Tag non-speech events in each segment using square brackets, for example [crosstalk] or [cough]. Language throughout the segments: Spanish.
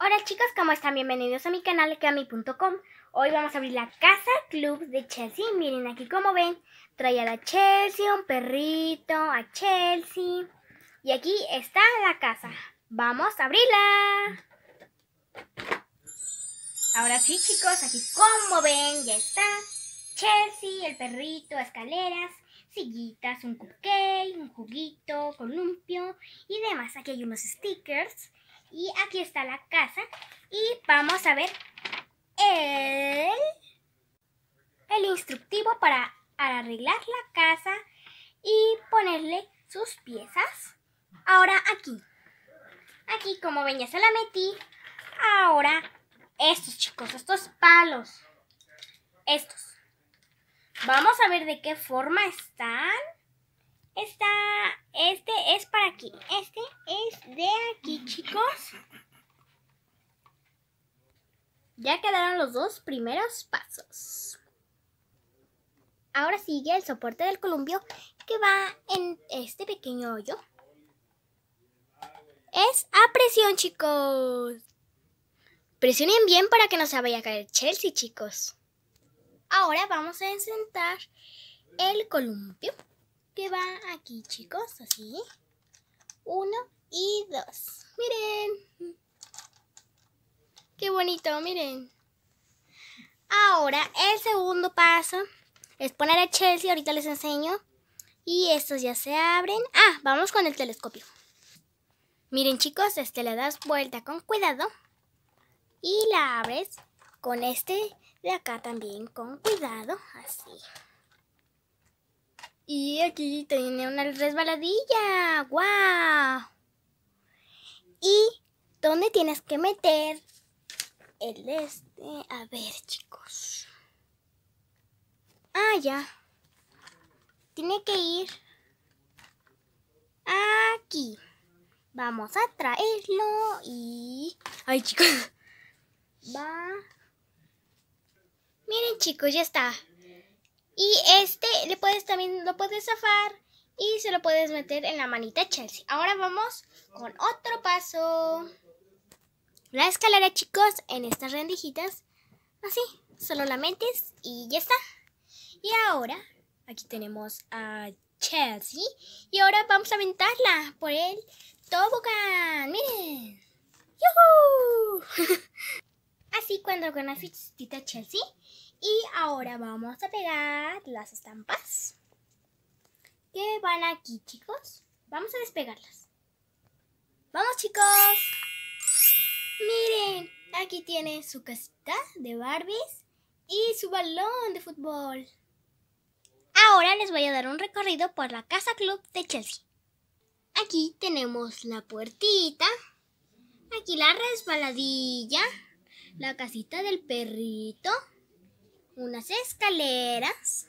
Hola chicos, ¿cómo están? Bienvenidos a mi canal Kami.com Hoy vamos a abrir la Casa Club de Chelsea Miren aquí como ven, trae a la Chelsea, un perrito, a Chelsea Y aquí está la casa ¡Vamos a abrirla! Ahora sí chicos, aquí como ven, ya está Chelsea, el perrito, escaleras sillitas, un cupcake, un juguito, columpio y demás. Aquí hay unos stickers y aquí está la casa. Y vamos a ver el, instructivo para arreglar la casa y ponerle sus piezas. Ahora aquí. Aquí, como ven, ya se la metí. Ahora, estos chicos, estos palos. Estos. Vamos a ver de qué forma están. Esta, este es para aquí. Este es de aquí, chicos. Ya quedaron los dos primeros pasos. Ahora sigue el soporte del columpio que va en este pequeño hoyo. Es a presión, chicos. Presionen bien para que no se vaya a caer Chelsea, chicos. Ahora vamos a sentar el columpio que va aquí, chicos, así. Uno y dos. Miren. Qué bonito, miren. Ahora, el segundo paso es poner a Chelsea. Ahorita les enseño. Y estos ya se abren. Ah, vamos con el telescopio. Miren, chicos, este le das vuelta con cuidado. Y la abres con este de acá también con cuidado. Así. Y aquí tiene una resbaladilla. ¡Guau! Y ¿dónde tienes que meter el este? A ver, chicos. Ah, ya. Tiene que ir aquí. Vamos a traerlo y... ¡Ay, chicos! [laughs] Va... Miren, chicos, ya está. Y este le puedes también, lo puedes zafar y se lo puedes meter en la manita Chelsea. Ahora vamos con otro paso. La escalera, chicos, en estas rendijitas, así, solo la metes y ya está. Y ahora, aquí tenemos a Chelsea. Y ahora vamos a aventarla por el tobogán. ¡Miren! ¡Yuhu! [laughs] Así cuando con la fichita Chelsea. Y ahora vamos a pegar las estampas que van aquí, chicos. Vamos a despegarlas. ¡Vamos, chicos! Miren, aquí tiene su casita de Barbies y su balón de fútbol. Ahora les voy a dar un recorrido por la Casa Club de Chelsea. Aquí tenemos la puertita, aquí la resbaladilla, la casita del perrito, unas escaleras,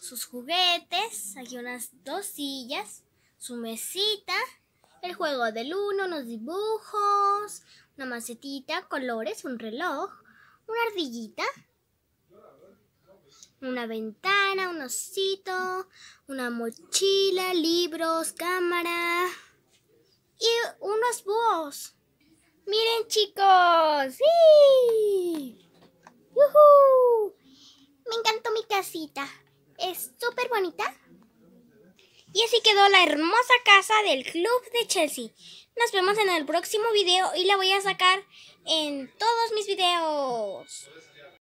sus juguetes, aquí unas dos sillas, su mesita, el juego del uno, unos dibujos, una macetita, colores, un reloj, una ardillita, una ventana, un osito, una mochila, libros, cámara y unos búhos. Miren chicos, ¡sí! ¡Yuhu! Me encantó mi casita, es súper bonita. Y así quedó la hermosa casa del Club de Chelsea. Nos vemos en el próximo video y la voy a sacar en todos mis videos.